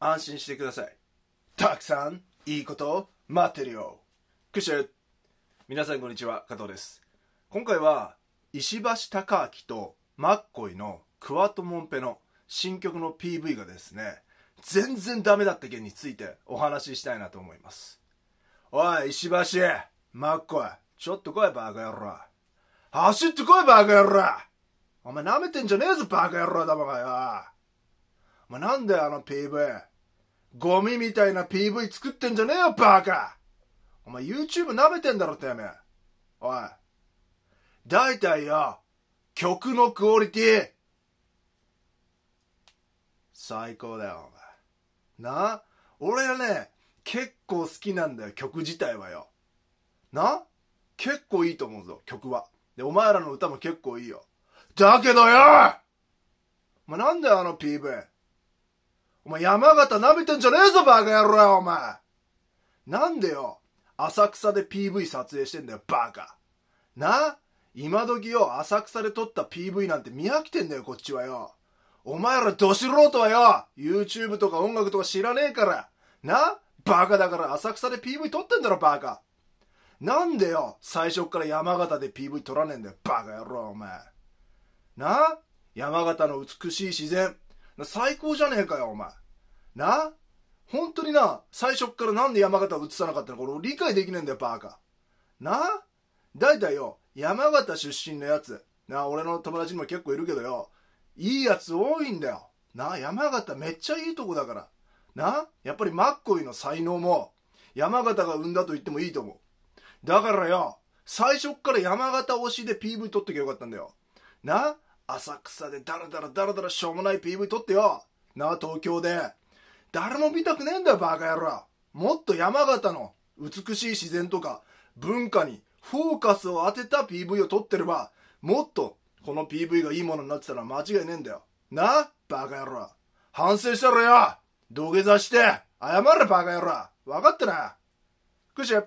安心してください。たくさんいいこと待ってるよ。クシュ皆さんこんにちは、加藤です。今回は、石橋貴明とマッコイのクワトモンペの新曲の PV がですね、全然ダメだった件についてお話ししたいなと思います。おい、石橋マッコイちょっと来い、バカ野郎走って来い、バカ野郎お前舐めてんじゃねえぞ、バカ野郎だもがよまあ、なんだよ、あの PV。ゴミみたいな PV 作ってんじゃねえよ、バカお前 YouTube 舐めてんだろ、てめえ。おい。大体よ、曲のクオリティ最高だよ、お前。な俺はね、結構好きなんだよ、曲自体はよ。な結構いいと思うぞ、曲は。で、お前らの歌も結構いいよ。だけどよお前なんだよ、あの PV。お前山形舐めてんじゃねえぞバカ野郎よお前なんでよ浅草で PV 撮影してんだよバカな今時よ浅草で撮った PV なんて見飽きてんだよこっちはよお前らど素人はよ YouTube とか音楽とか知らねえからなバカだから浅草で PV 撮ってんだろバカなんでよ最初っから山形で PV 撮らねえんだよバカ野郎お前な山形の美しい自然最高じゃねえかよ、お前。な本当にな、最初からなんで山形を映さなかったのか俺理解できねえんだよ、バカ。なだいたいよ、山形出身のやつ。な俺の友達にも結構いるけどよ。いいやつ多いんだよ。な山形めっちゃいいとこだから。なやっぱりマッコイの才能も、山形が生んだと言ってもいいと思う。だからよ、最初っから山形推しで PV 撮ってきゃよかったんだよ。な浅草でダラダラダラダラしょうもない PV 撮ってよ。なあ、東京で。誰も見たくねえんだよ、バカ野郎。もっと山形の美しい自然とか文化にフォーカスを当てた PV を撮ってれば、もっとこの PV がいいものになってたら間違いねえんだよ。なあ、バカ野郎。反省したろよ土下座して謝れ、バカ野郎。わかってな。クシェ。